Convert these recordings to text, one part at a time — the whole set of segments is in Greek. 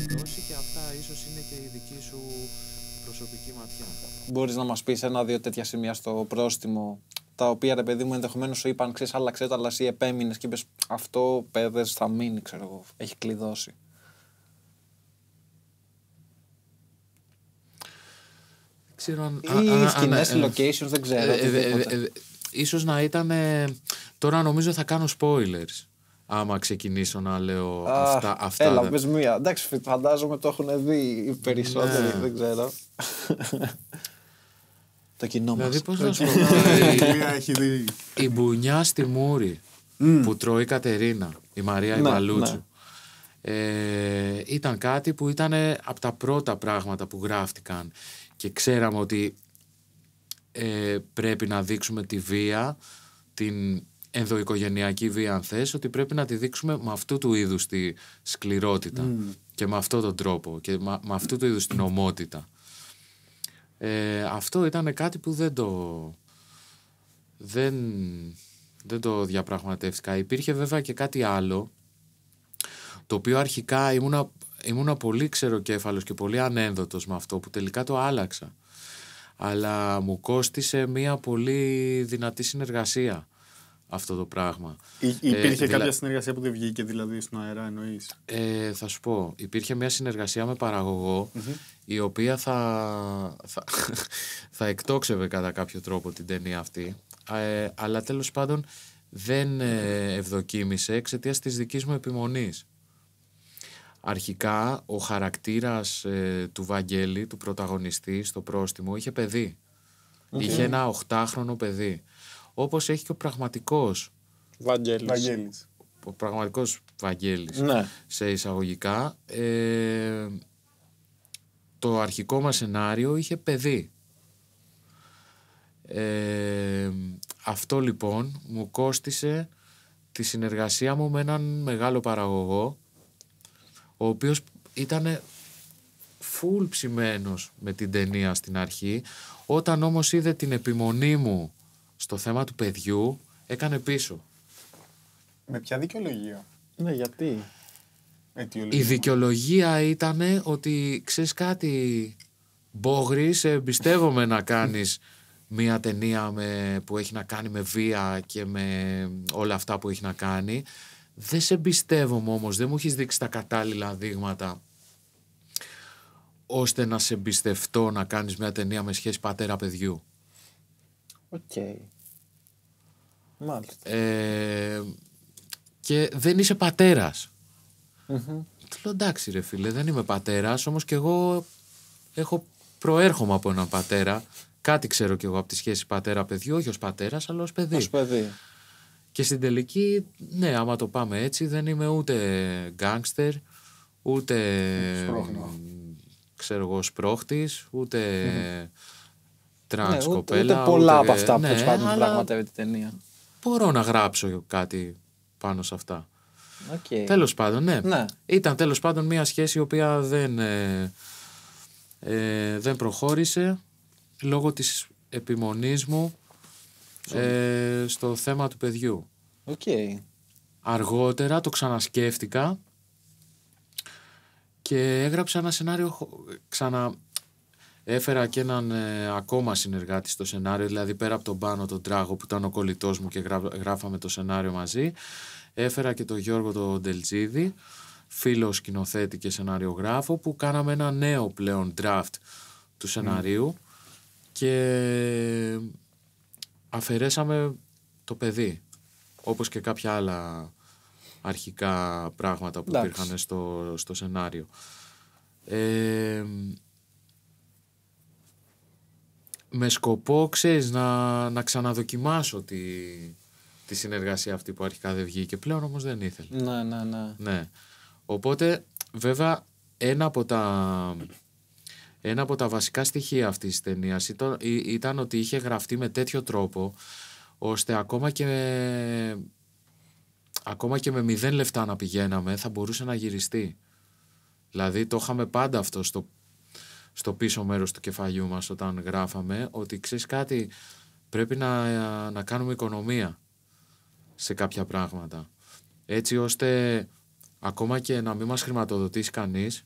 δώσει και αυτά ίσως είναι και η δική σου προσωπική ματιά. Μπορείς να μας πεις ένα-δύο τέτοια σημεία στο πρόστιμο τα οποία ρε παιδί μου ενδεχομένως σου είπαν ξέρεις, άλλαξε το, αλλά εσύ επέμεινες και είπες αυτό παιδες θα μείνει, ξέρω εγώ. Έχει κλειδώσει. ξέρω αν. Ή σκηνέ, locations, δεν ξέρω. Ίσως να ήταν. Τώρα νομίζω θα κάνω spoilers άμα ξεκινήσω να λέω αυτά. αυτά έλα, πες μία. Εντάξει, φαντάζομαι το έχουν δει οι ναι. περισσότεροι, ναι. δεν ξέρω. το κοινό δηλαδή, μας. Δηλαδή πώς να σου πω, δηλαδή, η μπουνιά στη Μούρη που τρώει η Κατερίνα, η Μαρία η Ιβαλούτσου. Ναι, ναι. Ε, ήταν κάτι που ήταν από τα πρώτα πράγματα που γράφτηκαν και ξέραμε ότι ε, πρέπει να δείξουμε τη βία, την ενδοοικογενειακή βία, αν θες, ότι πρέπει να τη δείξουμε με αυτού του είδους τη σκληρότητα και με αυτόν τον τρόπο και με, αυτού του είδους την ομότητα. Ε, αυτό ήταν κάτι που δεν το. Δεν, δεν το διαπραγματεύτηκα. Υπήρχε βέβαια και κάτι άλλο το οποίο αρχικά ήμουνα, ήμουνα πολύ ξεροκέφαλος και πολύ ανένδοτος με αυτό που τελικά το άλλαξα. Αλλά μου κόστισε μια πολύ δυνατή συνεργασία αυτό το πράγμα. Ε, υπήρχε ε, κάποια συνεργασία που δεν βγήκε δηλαδή στον αέρα εννοείς. Ε, θα σου πω, υπήρχε μια συνεργασία με παραγωγο η οποία θα, θα, θα εκτόξευε κατά κάποιο τρόπο την ταινία αυτή ε, αλλά τέλος πάντων δεν ε, ευδοκίμησε εξαιτίας της δικής μου επιμονής. Αρχικά ο χαρακτήρας του Βαγγέλη, του πρωταγωνιστή στο πρόστιμο, είχε παιδί. Okay. Είχε ένα οχτάχρονο παιδί. Όπως έχει και ο πραγματικός. Βαγγέλης. Ο πραγματικός Βαγγέλης. Ναι. Σε εισαγωγικά. Ε, το αρχικό μας σενάριο είχε παιδί. Ε, αυτό λοιπόν μου κόστισε τη συνεργασία μου με έναν μεγάλο παραγωγό ο οποίος ήταν φουλ ψημένος με την ταινία στην αρχή όταν όμως είδε την επιμονή μου στο θέμα του παιδιού έκανε πίσω. Με ποια δικαιολογία. Ναι, γιατί. Η δικαιολογία ήταν ότι ξέρεις κάτι. Μπόγρι, εμπιστεύομαι να κάνεις μια ταινία με, που έχει να κάνει με βία και με όλα αυτά που έχει να κάνει. Δεν σε εμπιστεύομαι όμως, δεν μου έχεις δείξει τα κατάλληλα δείγματα ώστε να σε εμπιστευτώ να κάνεις μια ταινία με σχέση πατέρα-παιδιού. Οκ. Μάλιστα. Ε, και δεν εισαι πατέρας. Του Λέω εντάξει ρε φίλε, δεν είμαι πατέρας, όμως και εγώ έχω προέρχομαι από έναν πατέρα. Κάτι ξέρω κι εγώ από τη σχέση πατέρα-παιδιού, όχι ως πατέρας, αλλά ως παιδί. Ως παιδί. Και στην τελική, ναι, άμα το πάμε έτσι, δεν είμαι ούτε γκάγκστερ, ούτε Σπρώχνω. ξέρω εγώ, σπρώχτης, ναι, κοπέλα. Ούτε, πολλά από αυτά ναι, που προσπαθούν να πραγματεύεται η ταινία. Μπορώ να γράψω κάτι πάνω σε αυτά. Okay. Τέλος πάντων, ναι. ναι. Ήταν τέλος πάντων μια σχέση η οποία δεν, ε, ε δεν προχώρησε λόγω της επιμονής μου ε, στο θέμα του παιδιού. Okay. Αργότερα το ξανασκέφτηκα και έγραψα ένα σενάριο ξανά Έφερα και έναν ε, ακόμα συνεργάτη στο σενάριο, δηλαδή πέρα από τον Πάνο τον Τράγο που ήταν ο κολλητός μου και γράφαμε το σενάριο μαζί. Έφερα και τον Γιώργο τον Ντελτζίδη, φίλο σκηνοθέτη και σενάριογράφο που κάναμε ένα νέο πλέον draft του σενάριου και αφαιρέσαμε το παιδί όπως και κάποια άλλα αρχικά πράγματα που υπήρχαν στο, σενάριο. Ε, με σκοπό, ξέρεις, να, να ξαναδοκιμάσω τη, τη συνεργασία αυτή που αρχικά δεν βγήκε. Πλέον όμως δεν ήθελε. Ναι, ναι, ναι. ναι. Οπότε, βέβαια, ένα από τα... Ένα από τα βασικά στοιχεία αυτής της ταινίας ήταν, ότι είχε γραφτεί με τέτοιο τρόπο ώστε ακόμα και με, ακόμα και με μηδέν λεφτά να πηγαίναμε θα μπορούσε να γυριστεί. Δηλαδή το είχαμε πάντα αυτό στο στο πίσω μέρος του κεφαλιού μας όταν γράφαμε ότι ξέρεις κάτι πρέπει να, να κάνουμε οικονομία σε κάποια πράγματα έτσι ώστε ακόμα και να μην μας χρηματοδοτήσει κανείς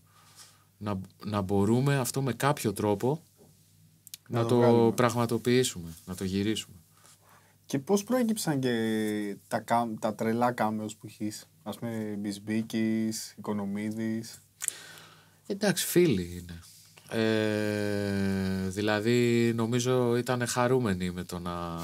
να, να μπορούμε αυτό με κάποιο τρόπο να, το πραγματοποιήσουμε, να το γυρίσουμε. Και πώς προέκυψαν και τα, τα τρελά κάμεως που έχει, ας πούμε Μπισμπίκης, Οικονομίδης. Εντάξει, φίλοι είναι. Ε, δηλαδή νομίζω ήταν χαρούμενοι με το να,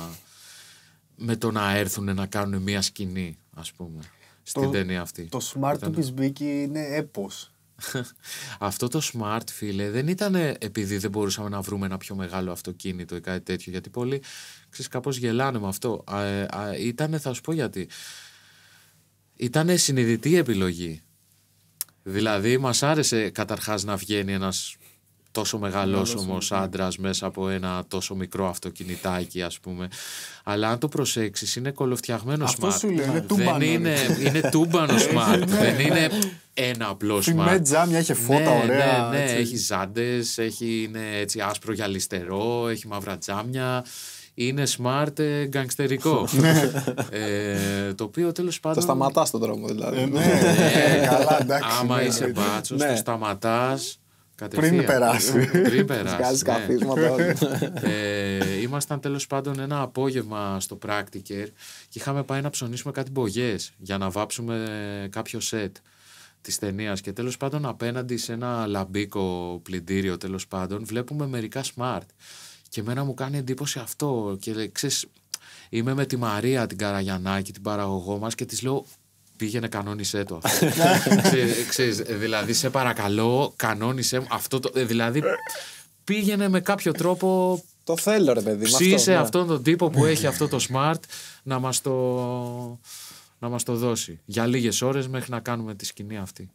με το να έρθουν να κάνουν μια σκηνή ας πούμε στην το, ταινία αυτή. Το smart ήταν... του είναι έπος. Αυτό το smart φίλε δεν ήταν επειδή δεν μπορούσαμε να βρούμε ένα πιο μεγάλο αυτοκίνητο ή κάτι τέτοιο γιατί πολλοί ξέρεις κάπως γελάνε με αυτό. Ε, ήταν θα σου πω γιατί. Ήταν συνειδητή επιλογή. Δηλαδή, μας άρεσε καταρχάς να βγαίνει ένας τόσο όμως ναι. άντρας μέσα από ένα τόσο μικρό αυτοκινητάκι, ας πούμε. Αλλά αν το προσέξεις, είναι κολοφτιαγμένο smart. Σου λέει, είναι τούμπανο. Δεν είναι, είναι τούμπανο smart. Ναι. δεν είναι ένα απλό smart. Με τζάμια, έχει φώτα, ναι, ωραία. Ναι, ναι, έχει ζάντες, είναι έτσι άσπρο γυαλιστερό, έχει μαύρα τζάμια είναι smart ε, ναι. ε, το οποίο τέλος πάντων. Το σταματάς στον δρόμο δηλαδή. Ε, ναι, καλά, εντάξει. Άμα είσαι μπάτσο, το σταματάς. Πριν περάσει. Πριν περάσει. Βγάζεις ναι. ε, ήμασταν τέλος πάντων ένα απόγευμα στο Practicer και είχαμε πάει να ψωνίσουμε κάτι μπογιές για να βάψουμε κάποιο σετ της ταινίας. Και τέλος πάντων απέναντι σε ένα λαμπίκο πλυντήριο τέλος πάντων βλέπουμε μερικά smart. Και εμένα μου κάνει εντύπωση αυτό. Και ξέρεις, είμαι με τη Μαρία την Καραγιανάκη, την παραγωγό μας και της λέω πήγαινε κανόνισέ το. Ξέρεις, ε, δηλαδή σε παρακαλώ κανόνισέ μου αυτό το, ε, δηλαδή πήγαινε με κάποιο τρόπο το θέλω ρε παιδί ψήσε αυτό, ναι. αυτόν τον τύπο που έχει αυτό το smart να μας το, να μας το δώσει για λίγες ώρες μέχρι να κάνουμε τη σκηνή αυτή.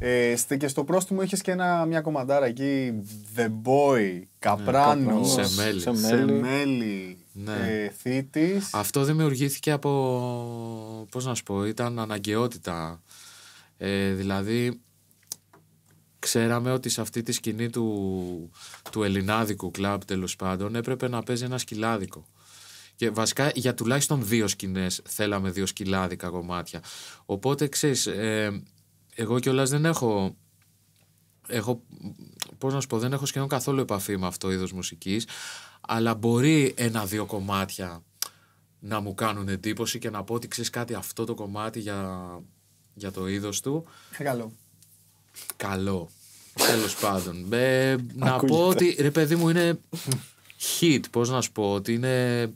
Ε, και στο πρόστιμο είχες και ένα, μια κομμαντάρα εκεί. The Boy, Caprano ναι, σε Σε ναι. Ε, αυτό δημιουργήθηκε από, πώς να σου πω, ήταν αναγκαιότητα. Ε, δηλαδή, ξέραμε ότι σε αυτή τη σκηνή του, του ελληνάδικου κλαμπ τέλος πάντων έπρεπε να παίζει ένα σκυλάδικο. Και βασικά για τουλάχιστον δύο σκηνές, θέλαμε δύο σκυλάδικα κομμάτια. Οπότε ξέρεις, ε, εγώ κιόλας δεν έχω έχω, πώς να σου πω, δεν έχω σχεδόν καθόλου επαφή με αυτό είδος μουσικής, αλλά μπορεί ένα-δύο κομμάτια να μου κάνουν εντύπωση και να πω ότι ξέρεις κάτι αυτό το κομμάτι για, για το είδος του. Καλό. Καλό. Τέλος πάντων. να πω ότι ρε παιδί μου είναι hit. Πώς να σου πω ότι είναι.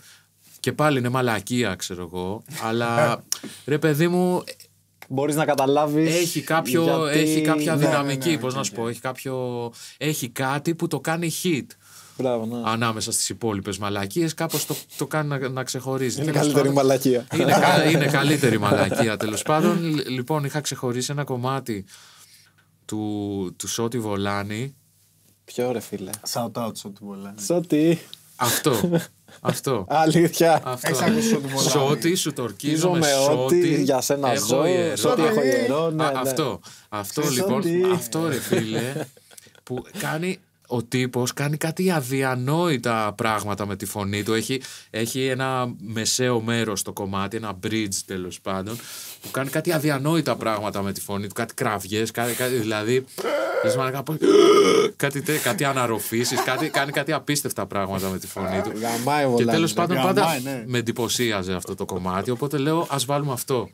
Και πάλι είναι μαλακία, ξέρω εγώ. Αλλά ρε παιδί μου. Μπορείς να καταλάβεις. Έχει, έχει κάποια ναι, δυναμική. Ναι, ναι πώς να ναι, σου πω. Έχει, έχει κάτι που το κάνει hit. Μπράβο, ναι. Ανάμεσα στις υπόλοιπες μαλακίες, κάπως το, το κάνει να, να ξεχωρίζει. Είναι καλύτερη μαλακία. Είναι, είναι καλύτερη μαλακία τέλος πάντων. Λοιπόν, είχα ξεχωρίσει ένα κομμάτι του, του Σότι Βολάνη. Ποιο ρε φίλε. Shout out Σότι Βολάνη. Σότι. Αυτό. Αυτό. Αλήθεια. Σότι σου τορκίζομαι. ό,τι για σένα ζω. Σότι, έχω γερό. Ναι, ναι. Αυτό. Αυτό λοιπόν. Αυτό ρε φίλε που κάνει ο τύπος κάνει κάτι αδιανόητα πράγματα με τη φωνή του. Έχει, έχει ένα μεσαίο μέρος στο κομμάτι, ένα bridge τέλος πάντων, που κάνει κάτι αδιανόητα πράγματα με τη φωνή του. Κάτι κραυγές, δηλαδή, κάτι, κάτι, δηλαδή. κάτι, κάτι αναρροφήσεις, κάτι, κάνει κάτι απίστευτα πράγματα με τη φωνή του. και τέλος πάντων πάντα ναι. με εντυπωσίαζε αυτό το κομμάτι. Οπότε λέω, ας βάλουμε αυτό.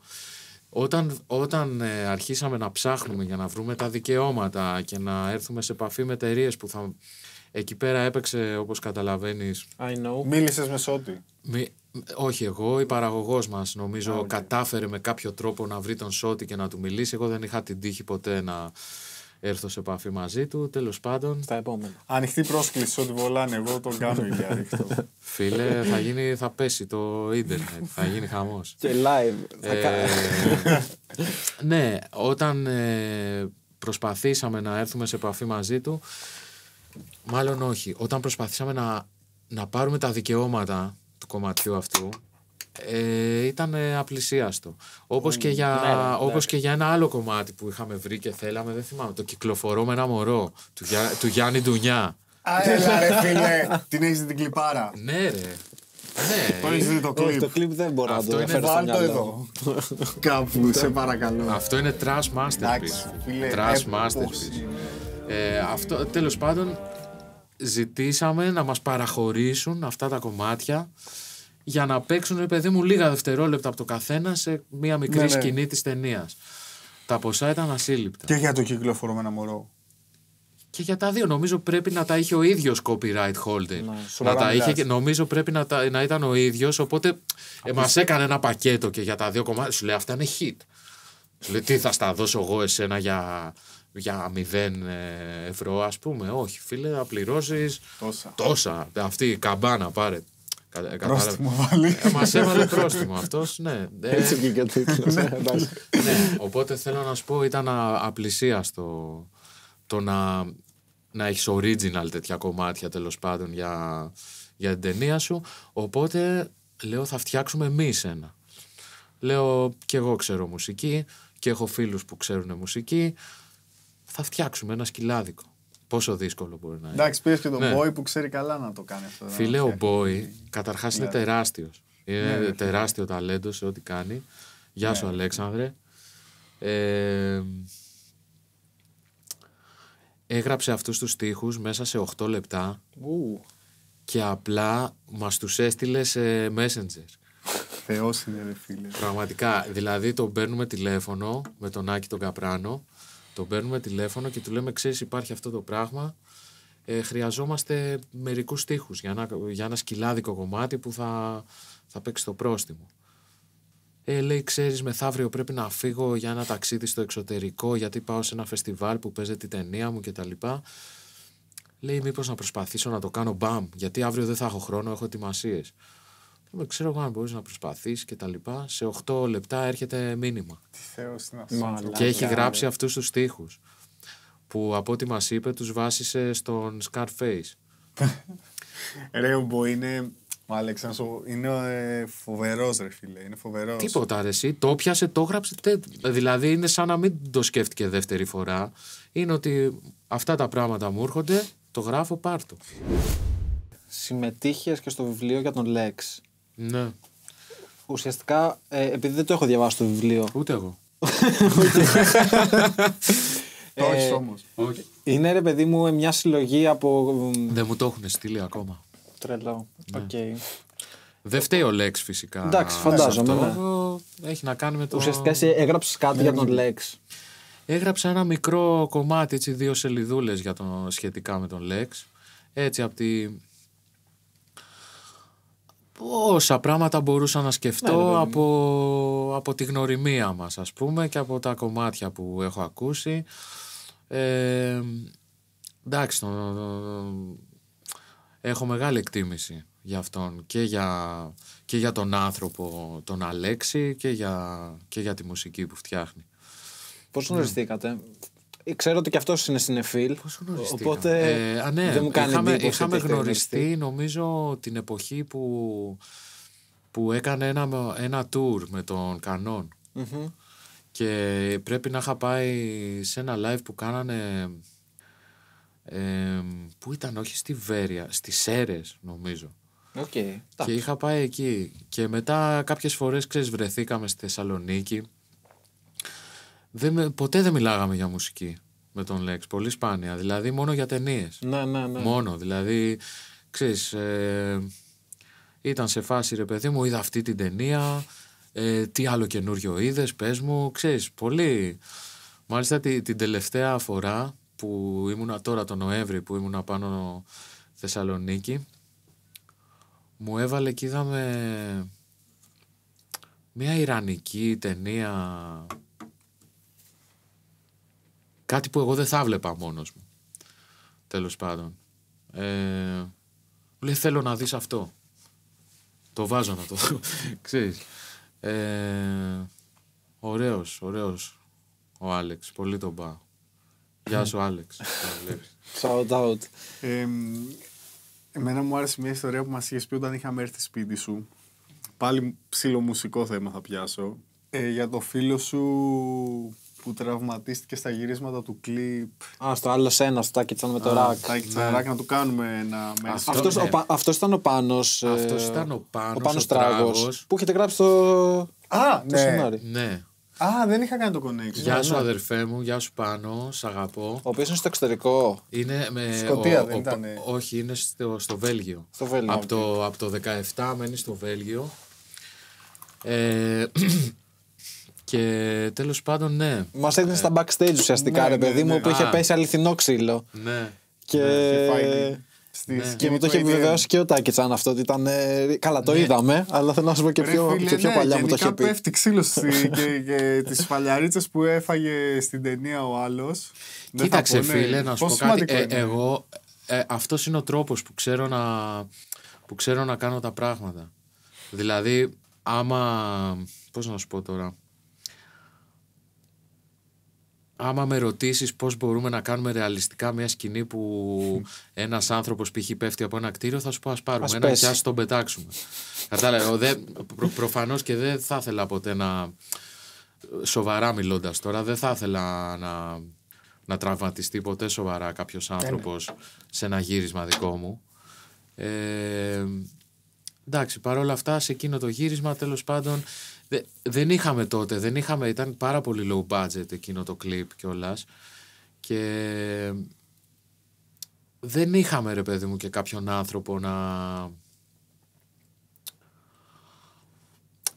Όταν, όταν ε, αρχίσαμε να ψάχνουμε για να βρούμε τα δικαιώματα και να έρθουμε σε επαφή με εταιρείες που θα. Εκεί πέρα έπαιξε, όπως καταλαβαίνεις. Μίλησες με Σότι. Όχι εγώ, η παραγωγός μας νομίζω κατάφερε με κάποιο τρόπο να βρει τον Σότι και να του μιλήσει. Εγώ δεν είχα την τύχη ποτέ να, έρθω σε επαφή μαζί του. Τέλος πάντων. Στα επόμενα. Ανοιχτή πρόσκληση ό,τι βολάνε. Εγώ το κάνω για ανοιχτό. Φίλε, θα, γίνει, θα πέσει το ίντερνετ. θα γίνει χαμός. Και live. Ε, ναι, όταν ε, προσπαθήσαμε να έρθουμε σε επαφή μαζί του. Μάλλον όχι. Όταν προσπαθήσαμε να, να πάρουμε τα δικαιώματα του κομματιού αυτού ε, ήταν απλησίαστο. Όπως, mm, και για, ναι, ναι. όπως και για ένα άλλο κομμάτι που είχαμε βρει και θέλαμε, δεν θυμάμαι, το κυκλοφορώ με ένα μωρό του, Γιά, του Γιάννη Ντουνιά. Έλα ρε φίλε, την έχεις την κλιπάρα. Ναι ρε. Ναι. δει το κλιπ. Το κλιπ δεν μπορώ Αυτό να το είναι το εδώ. Κάπου, σε παρακαλώ. Αυτό είναι trash masterpiece. Trash masterpiece. Ε, αυτό, τέλος πάντων, ζητήσαμε να μας παραχωρήσουν αυτά τα κομμάτια για να παίξουν, παιδί μου, λίγα δευτερόλεπτα από το καθένα σε μία μικρή ναι, ναι. σκηνή ναι. της ταινίας. Τα ποσά ήταν ασύλληπτα. Και για το κυκλοφορώ με ένα μωρό. Και για τα δύο νομίζω πρέπει να τα είχε ο ίδιος copyright holder. Ναι, να, τα είχε, και νομίζω πρέπει να, τα, να ήταν ο ίδιος. Οπότε ε, μας έκανε ένα πακέτο και για τα δύο κομμάτια. Σου λέει αυτά είναι hit. τι θα στα δώσω εγώ εσένα για, για 0 ε, ευρώ, ας πούμε. Όχι, φίλε, θα πληρώσεις τόσα. Αυτή η καμπάνα πάρε. Πρόστιμο βάλει. Ε, Μας έβαλε πρόστιμο αυτός, ναι. Ε, Έτσι βγήκε ο τίτλος. Ναι. ναι, οπότε θέλω να σου πω, ήταν απλησίαστο το να, να έχεις original τέτοια κομμάτια τέλος πάντων για, για την ταινία σου. Οπότε λέω, θα φτιάξουμε εμείς ένα. Λέω, και εγώ ξέρω μουσική και έχω φίλους που ξέρουν μουσική. Θα φτιάξουμε ένα σκυλάδικο. Πόσο δύσκολο μπορεί να είναι. Εντάξει, πήρες και τον ναι. Μπόι που ξέρει καλά να το κάνει αυτό. Φίλε, ο Μπόι καταρχάς είναι ναι. τεράστιος. Ναι, είναι ναι, τεράστιο ταλέντο σε ό,τι κάνει. Γεια σου, Αλέξανδρε. Ε, έγραψε αυτούς τους στίχους μέσα σε 8 λεπτά Ου. και απλά μας τους έστειλε σε messenger. Θεός είναι φίλε. Πραγματικά, δηλαδή τον παίρνουμε τηλέφωνο με τον Άκη τον Καπράνο τον παίρνουμε τηλέφωνο και του λέμε: Ξέρεις, υπάρχει αυτό το πράγμα. Ε, χρειαζόμαστε μερικούς τείχου για, ένα, για ένα σκυλάδικο κομμάτι που θα, θα παίξει το πρόστιμο. Ε, λέει, ξέρεις, μεθαύριο πρέπει να φύγω για ένα ταξίδι στο εξωτερικό, γιατί πάω σε ένα φεστιβάλ που παίζεται η ταινία μου κτλ. Λέει, μήπως να προσπαθήσω να το κάνω μπαμ, γιατί αύριο δεν θα έχω χρόνο, έχω ετοιμασίες. Είμαι, ξέρω εγώ αν μπορείς να προσπαθείς και τα λοιπά. Σε 8 λεπτά έρχεται μήνυμα. Τι Θεός να Και έχει γράψει αυτούς τους στίχους. Που από ό,τι μας είπε, τους βάσισε στον Scarface. Μπο είναι. Ο Αλέξανδρος είναι ε, φοβερός, ρε φίλε. Είναι φοβερός. Τίποτα ρε, εσύ. Το πιάσε, το έγραψε. Δηλαδή είναι σαν να μην το σκέφτηκε δεύτερη φορά. Είναι ότι αυτά τα πράγματα μου έρχονται, το γράφω, πάρτο. Συμμετείχες και στο βιβλίο για τον Λέξ. Ναι. Ουσιαστικά, ε, επειδή δεν το έχω διαβάσει το βιβλίο. Ούτε εγώ. Ε, Όχι όμω. Είναι ρε παιδί μου μια συλλογή από. Δεν μου το έχουν στείλει ακόμα. Τρελό. Ναι. Οκ. Δεν φταίει ο Λέξ φυσικά. Εντάξει, φαντάζομαι. Αυτό ναι. έχει να κάνει με το. Ουσιαστικά εσύ έγραψες κάτι ναι, για τον ναι. Λέξ. Έγραψα ένα μικρό κομμάτι, έτσι, δύο σελίδουλες σχετικά με τον Λέξ. Έτσι, από τη Όσα πράγματα μπορούσα να σκεφτώ ναι, από, από τη γνωριμία μας ας πούμε και από τα κομμάτια που έχω ακούσει. Ε, εντάξει, έχω μεγάλη εκτίμηση για αυτόν και για, και για τον άνθρωπο τον Αλέξη και για, και για τη μουσική που φτιάχνει. Πώς γνωριστήκατε, ξέρω ότι και αυτός είναι στην Οπότε ε, ναι, δεν μου κάνει είχαμε, εντύπωση. Είχαμε γνωριστεί νομίζω την εποχή που, που έκανε ένα, ένα tour με τον κανον Και πρέπει να είχα πάει σε ένα live που κάνανε. πού ήταν, όχι στη Βέρεια, στις Σέρες νομίζω. Okay. Και είχα πάει εκεί. Και μετά κάποιες φορές ξεσβρεθήκαμε βρεθήκαμε στη Θεσσαλονίκη δεν, ποτέ δεν μιλάγαμε για μουσική με τον Λέξ. Πολύ σπάνια. Δηλαδή μόνο για ταινίες. Ναι, ναι, ναι. Μόνο. Δηλαδή, ξέρεις, ε, ήταν σε φάση ρε παιδί μου, είδα αυτή την ταινία. Ε, τι άλλο καινούριο είδες, πες μου. Ξέρεις, πολύ. Μάλιστα τη, την τελευταία φορά που ήμουνα τώρα τον Νοέμβρη που ήμουνα πάνω Θεσσαλονίκη μου έβαλε και είδαμε μια Ιρανική ταινία Κάτι που εγώ δεν θα βλέπα μόνος μου. Τέλος πάντων. Ε, μου λέει θέλω να δεις αυτό. Το βάζω να το δω. Ξέρεις. Ε, ωραίος, ωραίος ο Άλεξ. Πολύ τον πάω. Γεια σου Άλεξ. Shout out. Ε, εμένα μου άρεσε μια ιστορία που μας είχες πει όταν είχαμε έρθει σπίτι σου. Πάλι ψηλομουσικό θέμα θα πιάσω. Ε, για το φίλο σου που τραυματίστηκε στα γυρίσματα του κλιπ. Α, στο άλλο σένα, στο Τάκιτσαν με το Ρακ. Τάκιτσαν ναι. Ρακ, να του κάνουμε ένα μέσο. Αυτός ναι. ήταν ο πάνω. Ε, Αυτός ήταν ο πάνω. Ο Τράγος. Που έχετε γράψει το. Α, ναι. ναι. Α, δεν είχα κάνει το connection. Γεια σου, αδερφέ μου, γεια σου πάνω, σ' αγαπώ. Ο οποίος είναι στο εξωτερικό. Είναι με. Σκοτία, δεν ήταν. Όχι, είναι στο, Βέλγιο. Στο Βέλγιο. Από το, από το 17 μένει στο Βέλγιο. Ε, Και τέλος πάντων, ναι. Μας έδινε στα ε, backstage ουσιαστικά, ναι, ρε ναι, παιδί ναι, μου, που είχε πέσει αληθινό ξύλο. Ναι. Και. Στις ναι. Και μου το είχε επιβεβαιώσει και ο Τάκης αυτό ότι ήταν. Ε, καλά, το είδαμε, αλλά θέλω να σου πω και πιο, φίλε, και πιο ναι, παλιά μου το είχε πει. πέφτει ξύλο και, και, τις που έφαγε στην ταινία ο άλλος. Κοίταξε, φίλε, να σου πω κάτι. Ε, εγώ, αυτός είναι ο τρόπος που, ξέρω να, που ξέρω να κάνω τα πράγματα. Δηλαδή, άμα. πως να σου πω τώρα άμα με ρωτήσεις πώς μπορούμε να κάνουμε ρεαλιστικά μια σκηνή που ένας άνθρωπος π.χ. πέφτει από ένα κτίριο θα σου πω ας πάρουμε ένα και ας τον πετάξουμε. Κατάλαβα, προφανώς και δεν θα ήθελα ποτέ να, σοβαρά μιλώντας τώρα, δεν θα ήθελα να, να τραυματιστεί ποτέ σοβαρά κάποιος ναι, ναι. άνθρωπος σε ένα γύρισμα δικό μου. Ε, Εντάξει, παρόλα αυτά σε εκείνο το γύρισμα τέλος πάντων δεν είχαμε τότε, δεν είχαμε, ήταν πάρα πολύ low budget εκείνο το κλιπ κιόλας. Και δεν είχαμε ρε παιδί μου και κάποιον άνθρωπο να,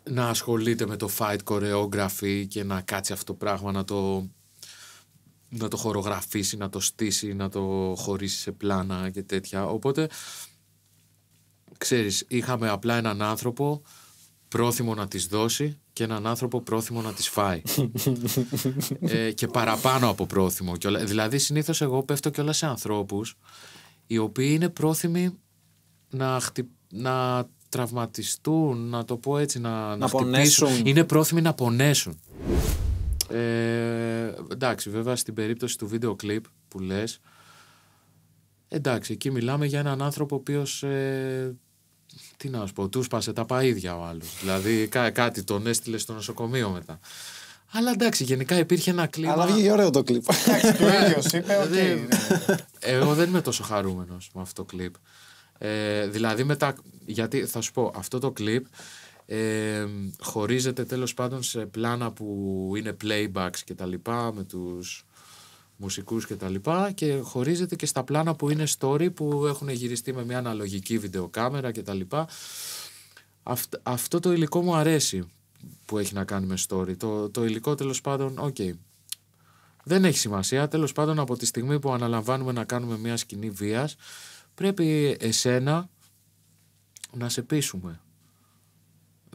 να ασχολείται με το fight choreography και να κάτσει αυτό το πράγμα να το, να το χορογραφήσει, να το στήσει, να το χωρίσει σε πλάνα και τέτοια. Οπότε ξέρεις, είχαμε απλά έναν άνθρωπο πρόθυμο να τις δώσει και έναν άνθρωπο πρόθυμο να τις φάει. Ε, και παραπάνω από πρόθυμο. Δηλαδή συνήθως εγώ πέφτω και όλα σε ανθρώπους οι οποίοι είναι πρόθυμοι να, χτυ... να τραυματιστούν, να το πω έτσι, να, να, πονέσουν. Είναι πρόθυμοι να πονέσουν. Ε, εντάξει, βέβαια στην περίπτωση του βίντεο κλιπ που λες, εντάξει, εκεί μιλάμε για έναν άνθρωπο ο οποίος ε, τι να σου πω, τους σπάσε τα παίδια ο άλλος. δηλαδή κάτι τον έστειλε στο νοσοκομείο μετά. Αλλά εντάξει, γενικά υπήρχε ένα κλίμα. Αλλά βγήκε ωραίο το κλίμα Εντάξει, το ίδιος είπε, ότι. Εγώ δεν είμαι τόσο χαρούμενος με αυτό το κλίπ Ε, δηλαδή μετά, γιατί θα σου πω, αυτό το κλιπ ε, χωρίζεται τέλος πάντων σε πλάνα που είναι playbacks και τα λοιπά με τους μουσικούς και τα λοιπά και χωρίζεται και στα πλάνα που είναι story που έχουν γυριστεί με μια αναλογική βιντεοκάμερα και τα λοιπά. αυτό το υλικό μου αρέσει που έχει να κάνει με story. Το, το υλικό τέλος πάντων, οκ. Δεν έχει σημασία. Τέλος πάντων από τη στιγμή που αναλαμβάνουμε να κάνουμε μια σκηνή βίας πρέπει εσένα να σε πείσουμε.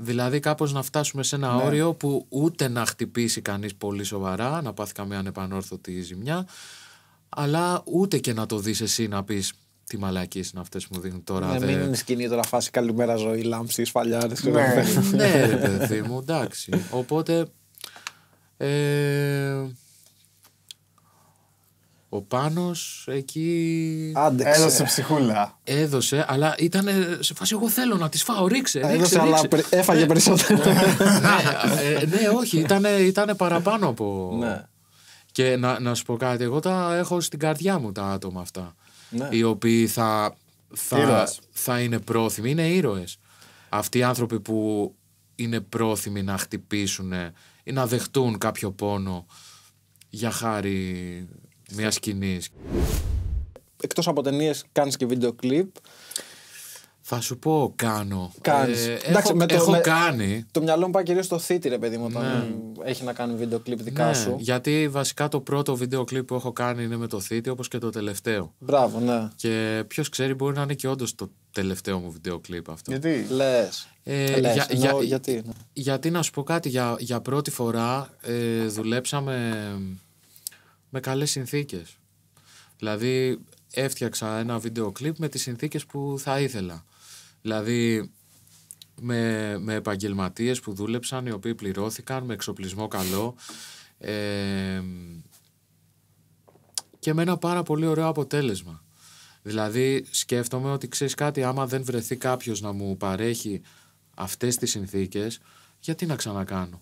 Δηλαδή κάπως να φτάσουμε σε ένα ναι. όριο που ούτε να χτυπήσει κανείς πολύ σοβαρά, να πάθει καμία ανεπανόρθωτη ζημιά, αλλά ούτε και να το δεις εσύ να πεις τι μαλακή είναι αυτές που μου δίνουν τώρα. Δεν ναι, δε... μην είναι σκηνή τώρα φάση καλημέρα ζωή, λάμψη, φαλιάρε. Ναι, ναι, παιδί μου, εντάξει. Οπότε. Ε, ο Πάνος εκεί. Έδωσε ψυχούλα. Έδωσε, αλλά ήταν σε φάση. Εγώ θέλω να τη φάω, ρίξε. Έδωσε, αλλά έφαγε ναι. περισσότερο. ναι, ε, ε, ναι όχι, ήταν, ήταν παραπάνω από. Ναι. Και να, να σου πω κάτι, εγώ τα έχω στην καρδιά μου τα άτομα αυτά. Ναι. Οι οποίοι θα, θα, θα είναι πρόθυμοι, είναι ήρωες. Αυτοί οι άνθρωποι που είναι πρόθυμοι να χτυπήσουν ή να δεχτούν κάποιο πόνο για χάρη μια σκηνή. Εκτός από ταινίες, κάνεις και βίντεο κλιπ. Θα σου πω, κάνω. Κάνεις. Ε, Εντάξει, έχω, με το, έχω με, κάνει. Το μυαλό μου πάει κυρίως στο θήτη, ρε παιδί μου, όταν ναι. έχει να κάνει βίντεο κλιπ δικά ναι, σου. Γιατί βασικά το πρώτο βίντεο κλιπ που έχω κάνει είναι με το θήτη, όπως και το τελευταίο. Μπράβο, ναι. Και ποιος ξέρει, μπορεί να είναι και όντως το τελευταίο μου βίντεο κλιπ αυτό. Γιατί. Λες. Ε, ε, για, για, γιατί. Ναι. Γιατί να σου πω κάτι, για, για πρώτη φορά ε, δουλέψαμε με καλές συνθήκες. Δηλαδή έφτιαξα ένα βίντεο κλιπ με τις συνθήκες που θα ήθελα. Δηλαδή με, με επαγγελματίες που δούλεψαν, οι οποίοι πληρώθηκαν, με εξοπλισμό καλό και με ένα πάρα πολύ ωραίο αποτέλεσμα. Δηλαδή σκέφτομαι ότι ξέρεις κάτι άμα δεν βρεθεί κάποιος να μου παρέχει αυτές τις συνθήκες, γιατί να ξανακάνω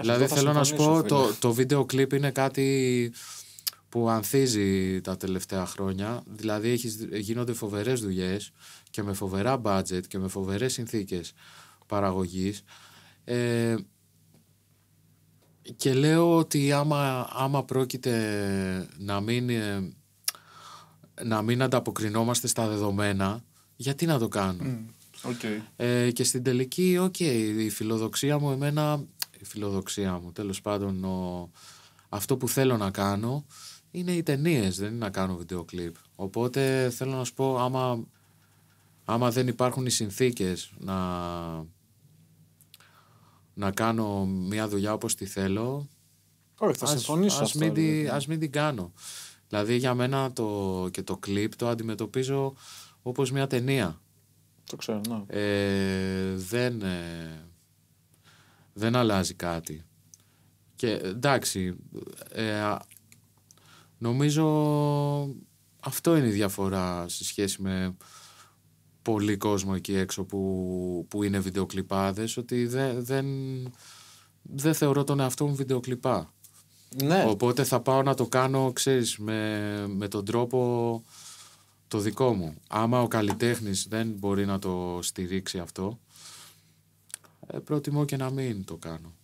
δηλαδή θέλω να σου πω, το, το βίντεο κλιπ είναι κάτι που ανθίζει τα τελευταία χρόνια. Δηλαδή έχεις, γίνονται φοβερές δουλειές και με φοβερά budget και με φοβερές συνθήκες παραγωγής. Ε, και λέω ότι άμα, άμα πρόκειται να μην, ε, να μην ανταποκρινόμαστε στα δεδομένα, γιατί να το κάνουμε. και στην τελική, οκ, okay, η φιλοδοξία μου εμένα η φιλοδοξία μου. Τέλος πάντων, αυτό που θέλω να κάνω είναι οι ταινίες, δεν είναι να κάνω βίντεο κλιπ. Οπότε θέλω να σου πω, άμα, άμα δεν υπάρχουν οι συνθήκες να, να κάνω μια δουλειά όπως τη θέλω, Όχι, θα ας, συμφωνήσω ας μην δηλαδή. μην την κάνω. Δηλαδή για μένα το, και το κλιπ το αντιμετωπίζω όπως μια ταινία. Το ξέρω, ναι. Ε, δεν... Ε, δεν αλλάζει κάτι. Και εντάξει, ε, νομίζω αυτό είναι η διαφορά σε σχέση με πολύ κόσμο εκεί έξω που, που είναι βιντεοκλιπάδες, ότι δεν, δεν, δεν θεωρώ τον εαυτό μου βιντεοκλιπά. Ναι. Οπότε θα πάω να το κάνω, ξέρεις, με, με τον τρόπο το δικό μου. Άμα ο καλλιτέχνης δεν μπορεί να το στηρίξει αυτό, ε, προτιμώ και να μην το κάνω.